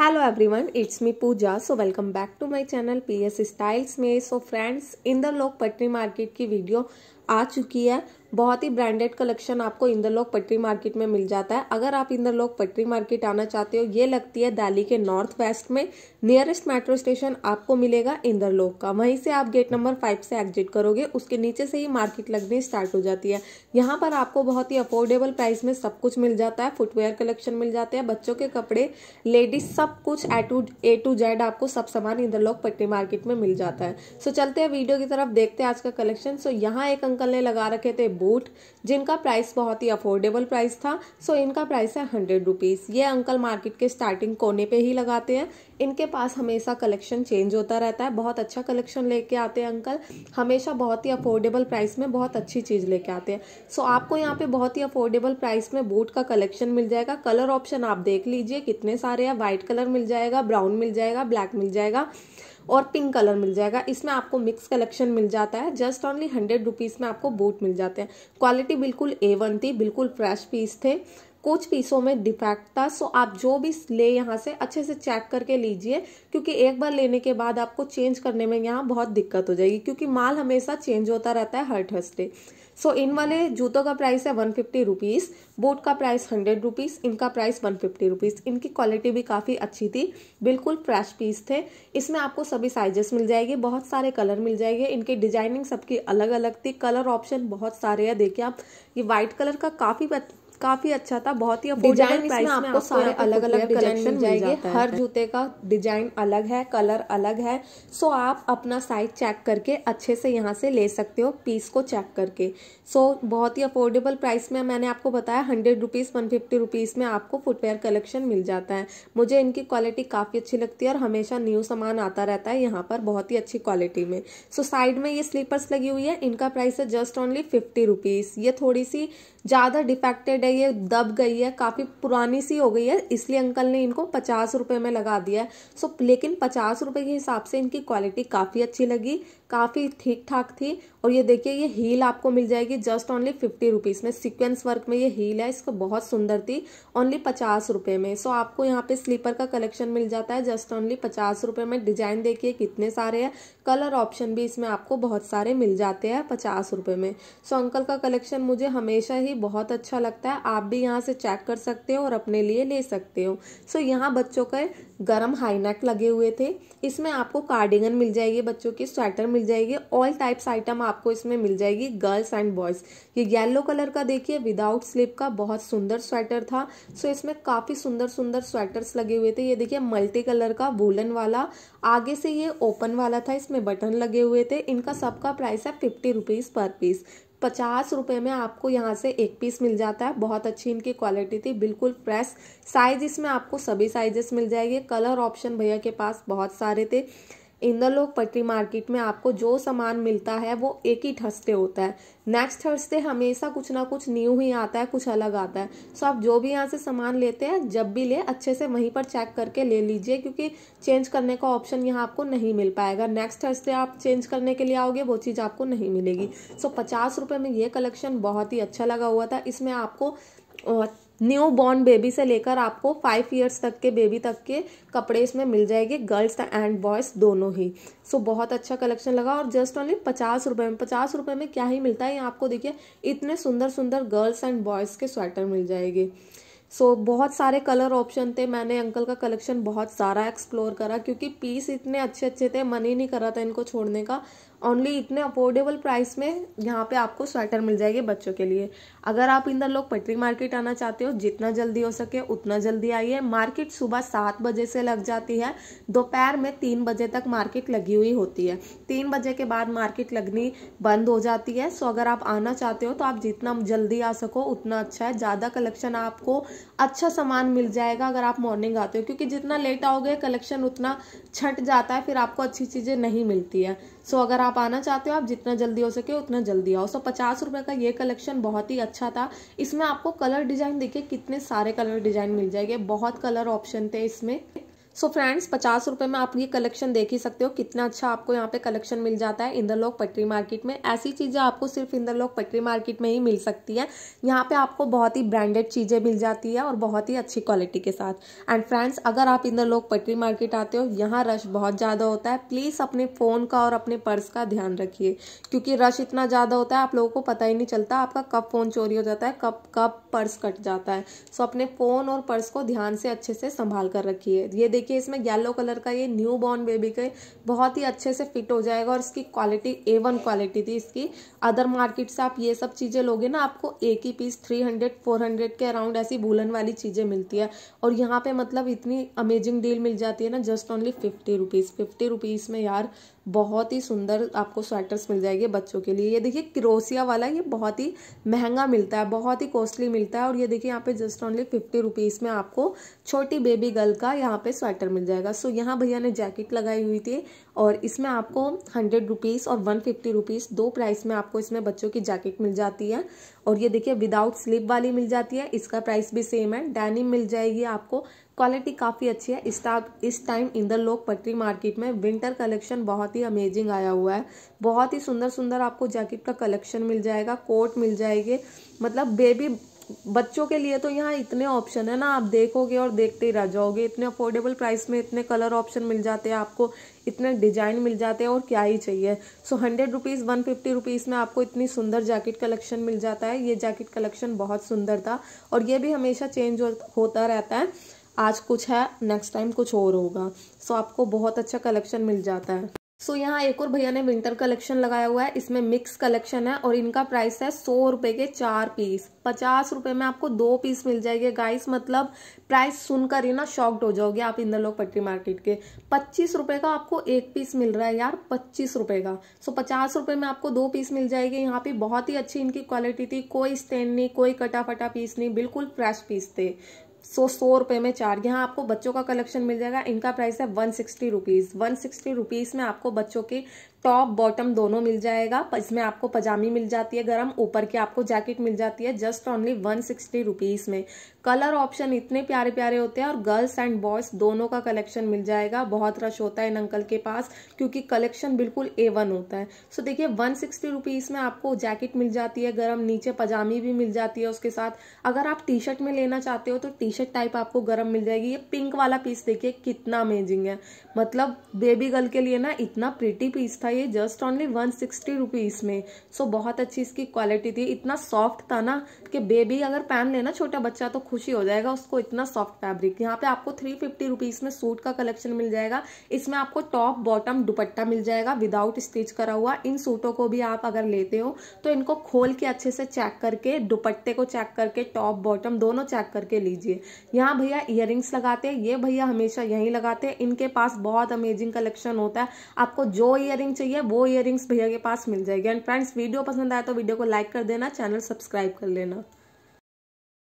hello everyone it's me Pooja so welcome back to my channel PS styles में so friends Inderlok Patni market की video आ चुकी है बहुत ही ब्रांडेड कलेक्शन आपको इंदरलोक पटरी मार्केट में मिल जाता है अगर आप इंदरलोक पटरी मार्केट आना चाहते हो ये लगती है दिल्ली के नॉर्थ वेस्ट में नियरेस्ट मेट्रो स्टेशन आपको मिलेगा इंदरलोक का वहीं से आप गेट नंबर फाइव से एग्जिट करोगे उसके नीचे से ही मार्केट लगनी स्टार्ट हो जाती है यहाँ पर आपको बहुत ही अफोर्डेबल प्राइस में सब कुछ मिल जाता है फुटवेयर कलेक्शन मिल जाते हैं बच्चों के कपड़े लेडीज सब कुछ A to A to Z आपको सब सामान इंदरलोक पटरी मार्केट में मिल जाता है सो चलते हैं वीडियो की तरफ देखते हैं आज का कलेक्शन सो यहाँ एक अंकल ने लगा रखे थे बूट जिनका प्राइस बहुत ही अफोर्डेबल प्राइस था सो इनका प्राइस है हंड्रेड रुपीज़ ये अंकल मार्केट के स्टार्टिंग कोने पे ही लगाते हैं इनके पास हमेशा कलेक्शन चेंज होता रहता है बहुत अच्छा कलेक्शन लेके आते हैं अंकल हमेशा बहुत ही अफोर्डेबल प्राइस में बहुत अच्छी चीज़ लेके आते हैं सो आपको यहाँ पे बहुत ही अफोर्डेबल प्राइस में बूट का कलेक्शन मिल जाएगा कलर ऑप्शन आप देख लीजिए कितने सारे हैं वाइट कलर मिल जाएगा ब्राउन मिल जाएगा ब्लैक मिल जाएगा और पिंक कलर मिल जाएगा इसमें आपको मिक्स कलेक्शन मिल जाता है जस्ट ऑनली हंड्रेड रुपीज़ में आपको बूट मिल जाते हैं क्वालिटी बिल्कुल ए वन थी बिल्कुल फ्रेश पीस थे कुछ पीसों में डिफेक्ट था सो आप जो भी ले यहाँ से अच्छे से चेक करके लीजिए क्योंकि एक बार लेने के बाद आपको चेंज करने में यहाँ बहुत दिक्कत हो जाएगी क्योंकि माल हमेशा चेंज होता रहता है हर थर्सडे सो इन वाले जूतों का प्राइस है वन फिफ्टी बूट का प्राइस हंड्रेड रुपीज़ इनका प्राइस वन फिफ्टी रुपीज़ इनकी क्वालिटी भी काफ़ी अच्छी थी बिल्कुल फ्रेश पीस थे इसमें आपको सभी साइजेस मिल जाएगी बहुत सारे कलर मिल जाएंगे इनकी डिजाइनिंग सबकी अलग अलग थी कलर ऑप्शन बहुत सारे हैं देखिए आप ये वाइट कलर का काफ़ी काफी अच्छा था बहुत ही डिजाइन प्राइस में आपको सारे अलग अलग डिजाइन मिल जाएंगे हर जूते का डिजाइन अलग है कलर अलग है सो आप अपना साइज चेक करके अच्छे से यहाँ से ले सकते हो पीस को चेक करके सो बहुत ही अफोर्डेबल प्राइस में मैंने आपको बताया hundred rupees one fifty rupees में आपको फुटवेयर कलेक्शन मिल जाता है मुझे इनकी क्वालिटी काफ़ी अच्छी लगती है और हमेशा न्यू सामान आता रहता है यहाँ पर बहुत ही अच्छी क्वालिटी में सो साइड में ये स्लीपर्स लगी हुई है इनका प्राइस है जस्ट ओनली फिफ्टी रुपीज़ ये थोड़ी सी ज़्यादा डिफेक्टेड है ये दब गई है काफ़ी पुरानी सी हो गई है इसलिए अंकल ने इनको पचास रुपये में लगा दिया है सो लेकिन पचास रुपये के हिसाब से इनकी क्वालिटी काफ़ी अच्छी लगी काफ़ी ठीक ठाक थी और ये देखिए ये हील आपको मिल जाएगी जस्ट ओनली फिफ्टी रुपीज़ में सिक्वेंस वर्क में ये हील है इसको बहुत सुंदर थी ओनली पचास रुपये में सो आपको यहाँ पे स्लीपर का कलेक्शन मिल जाता है जस्ट ओनली पचास रुपये में डिजाइन देखिए कितने सारे हैं कलर ऑप्शन भी इसमें आपको बहुत सारे मिल जाते हैं पचास रुपये में सो अंकल का कलेक्शन मुझे हमेशा ही बहुत अच्छा लगता है आप भी यहाँ से चेक कर सकते हो और अपने लिए ले सकते हो सो यहाँ बच्चों के गर्म हाईनेक लगे हुए थे इसमें आपको कार्डिगन मिल जाएगी बच्चों की स्वेटर मिल जाएगी ऑल टाइप्स आइटम आपको इसमें मिल जाएगी गर्ल्स एंड बॉयज़ ये येलो कलर का देखिए विदाउट स्लीप का बहुत सुंदर स्वेटर था सो इसमें काफ़ी सुंदर सुंदर स्वेटर्स लगे हुए थे ये देखिए मल्टी कलर का वूलन वाला आगे से ये ओपन वाला था इसमें बटन लगे हुए थे इनका सबका प्राइस है फिफ्टी रुपीज़ पर पीस पचास रुपये में आपको यहाँ से एक पीस मिल जाता है बहुत अच्छी इनकी क्वालिटी थी बिल्कुल फ्रेश साइज इसमें आपको सभी साइजेस मिल जाएंगे कलर ऑप्शन भैया के पास बहुत सारे थे इंद्रलोक पटरी मार्केट में आपको जो सामान मिलता है वो एक ही थर्सडे होता है नेक्स्ट थर्सडे हमेशा कुछ ना कुछ न्यू ही आता है कुछ अलग आता है सो आप जो भी यहाँ से सामान लेते हैं जब भी ले अच्छे से वहीं पर चेक करके ले लीजिए क्योंकि चेंज करने का ऑप्शन यहाँ आपको नहीं मिल पाएगा नेक्स्ट थर्सडे आप चेंज करने के लिए आओगे वो चीज़ आपको नहीं मिलेगी सो पचास में ये कलेक्शन बहुत ही अच्छा लगा हुआ था इसमें आपको न्यू बॉर्न बेबी से लेकर आपको फाइव ईयर्स तक के बेबी तक के कपड़े इसमें मिल जाएंगे गर्ल्स एंड बॉयज़ दोनों ही सो so, बहुत अच्छा कलेक्शन लगा और जस्ट ओनली पचास रुपये में पचास रुपये में क्या ही मिलता है यहाँ आपको देखिए इतने सुंदर सुंदर गर्ल्स एंड बॉयज़ के स्वेटर मिल जाएंगे सो so, बहुत सारे कलर ऑप्शन थे मैंने अंकल का कलेक्शन बहुत सारा एक्सप्लोर करा क्योंकि पीस इतने अच्छे अच्छे थे मन ही नहीं कर रहा था इनको छोड़ने का ओनली इतने अफोर्डेबल प्राइस में यहाँ पे आपको स्वेटर मिल जाएगी बच्चों के लिए अगर आप इंदर लोग पटरी मार्केट आना चाहते हो जितना जल्दी हो सके उतना जल्दी आइए मार्केट सुबह सात बजे से लग जाती है दोपहर में तीन बजे तक मार्केट लगी हुई होती है तीन बजे के बाद मार्केट लगनी बंद हो जाती है सो अगर आप आना चाहते हो तो आप जितना जल्दी आ सको उतना अच्छा है ज़्यादा कलेक्शन आपको अच्छा सामान मिल जाएगा अगर आप मॉर्निंग आते हो क्योंकि जितना लेट आओगे कलेक्शन उतना छट जाता है फिर आपको अच्छी चीज़ें नहीं मिलती है सो अगर आप आना चाहते हो आप जितना जल्दी हो सके उतना जल्दी आओ सो पचास रुपये का ये कलेक्शन बहुत ही अच्छा था इसमें आपको कलर डिज़ाइन देखिए कितने सारे कलर डिज़ाइन मिल जाएंगे बहुत कलर ऑप्शन थे इसमें सो फ्रेंड्स पचास रुपये में आप ये कलेक्शन देख ही सकते हो कितना अच्छा आपको यहाँ पे कलेक्शन मिल जाता है इंदरलोक पटरी मार्केट में ऐसी चीज़ें आपको सिर्फ इंदरलोक पटरी मार्केट में ही मिल सकती है यहाँ पे आपको बहुत ही ब्रांडेड चीज़ें मिल जाती है और बहुत ही अच्छी क्वालिटी के साथ एंड फ्रेंड्स अगर आप इंदरलोक पटरी मार्केट आते हो यहाँ रश बहुत ज़्यादा होता है प्लीज़ अपने फ़ोन का और अपने पर्स का ध्यान रखिए क्योंकि रश इतना ज़्यादा होता है आप लोगों को पता ही नहीं चलता आपका कब फ़ोन चोरी हो जाता है कब कब पर्स कट जाता है सो अपने फ़ोन और पर्स को ध्यान से अच्छे से संभाल कर रखिए ये देखिए देखिए इसमें येलो कलर का ये न्यू बॉर्न बेबी के बहुत ही अच्छे से फिट हो जाएगा और इसकी क्वालिटी ए वन क्वालिटी थी इसकी अदर मार्केट से आप ये सब चीज़ें लोगे ना आपको एक ही piece three hundred four hundred के अराउंड ऐसी बुलन वाली चीज़ें मिलती है और यहाँ पे मतलब इतनी अमेजिंग डील मिल जाती है ना just only fifty rupees fifty rupees में यार बहुत ही सुंदर आपको स्वेटर्स मिल जाएंगे बच्चों के लिए ये देखिए क्रोसिया वाला ये बहुत ही महंगा मिलता है बहुत ही कॉस्टली मिलता है और ये देखिए यहाँ पे जस्ट ऑनली फिफ्टी रुपीज़ में आपको छोटी बेबी गर्ल का यहाँ पे स्वेटर मिल जाएगा सो यहाँ भैया ने जैकेट लगाई हुई थी और इसमें आपको हंड्रेड रुपीज़ और वन फिफ्टी रुपीज़ दो प्राइस में आपको इसमें बच्चों की जैकेट मिल जाती है और ये देखिए विदाउट स्लिप वाली मिल जाती है इसका प्राइस भी सेम है डैनिम मिल जाएगी आपको क्वालिटी काफ़ी अच्छी है इस इस टाइम इंदर लोक पटरी मार्केट में विंटर कलेक्शन बहुत ही अमेजिंग आया हुआ है बहुत ही सुंदर सुंदर आपको जैकेट का कलेक्शन मिल जाएगा कोट मिल जाएगी मतलब बेबी बच्चों के लिए तो यहाँ इतने ऑप्शन है ना आप देखोगे और देखते ही रह जाओगे इतने अफोर्डेबल प्राइस में इतने कलर ऑप्शन मिल जाते हैं आपको इतने डिजाइन मिल जाते हैं और क्या ही चाहिए so hundred rupees one fifty rupees में आपको इतनी सुंदर जैकेट कलेक्शन मिल जाता है ये जैकेट कलेक्शन बहुत सुंदर था और ये भी हमेशा चेंज होता रहता है आज कुछ है नेक्स्ट टाइम कुछ और होगा सो आपको बहुत अच्छा कलेक्शन मिल जाता है सो so, यहाँ एक और भैया ने विंटर कलेक्शन लगाया हुआ है इसमें मिक्स कलेक्शन है और इनका प्राइस है सौ रुपए के चार पीस पचास रुपए में आपको दो पीस मिल जाएंगे गाइस मतलब प्राइस सुनकर ही ना शॉक्ड हो जाओगे आप इंदर लोग पट्टी मार्केट के पच्चीस रुपए का आपको एक पीस मिल रहा है यार पच्चीस रुपए का सो so, पचास रुपए में आपको दो पीस मिल जाएगी यहाँ पे बहुत ही अच्छी इनकी क्वालिटी थी कोई स्टैंड नहीं कोई कटा पीस नहीं बिल्कुल फ्रेश पीस थे सो सौ रुपये में चार यहाँ आपको बच्चों का कलेक्शन मिल जाएगा इनका प्राइस है one sixty rupees one sixty rupees में आपको बच्चों के टॉप बॉटम दोनों मिल जाएगा इसमें आपको पजामी मिल जाती है गर्म ऊपर की आपको जैकेट मिल जाती है just only one sixty rupees में कलर ऑप्शन इतने प्यारे प्यारे होते हैं और गर्ल्स एंड बॉयज़ दोनों का कलेक्शन मिल जाएगा बहुत रश होता है इन अंकल के पास क्योंकि कलेक्शन बिल्कुल ए वन होता है सो देखिए वन सिक्सटी रुपीज़ में आपको जैकेट मिल जाती है गर्म नीचे पजामी भी मिल जाती है उसके साथ अगर आप टी शर्ट में लेना चाहते हो तो टी शर्ट टाइप आपको गर्म मिल जाएगी ये पिंक वाला पीस देखिए कितना अमेजिंग है मतलब बेबी गर्ल के लिए ना इतना प्रिटी पीस था ये just only one sixty rupees में सो so, बहुत अच्छी इसकी क्वालिटी थी इतना सॉफ्ट था ना कि बेबी अगर पहन लेना छोटा बच्चा तो खुशी हो जाएगा उसको इतना सॉफ्ट फैब्रिक यहाँ पे आपको थ्री फिफ्टी रुपीज़ में सूट का कलेक्शन मिल जाएगा इसमें आपको टॉप बॉटम दुपट्टा मिल जाएगा विदाउट स्टिच करा हुआ इन सूटों को भी आप अगर लेते हो तो इनको खोल के अच्छे से चेक करके दुपट्टे को चेक करके टॉप बॉटम दोनों चेक करके लीजिए यहाँ भैया इयर लगाते हैं ये भैया हमेशा यहीं लगाते हैं इनके पास बहुत अमेजिंग कलेक्शन होता है आपको जो इयर चाहिए वो ईयर भैया के पास मिल जाएगी एंड फ्रेंड्स वीडियो पसंद आया तो वीडियो को लाइक कर देना चैनल सब्सक्राइब कर लेना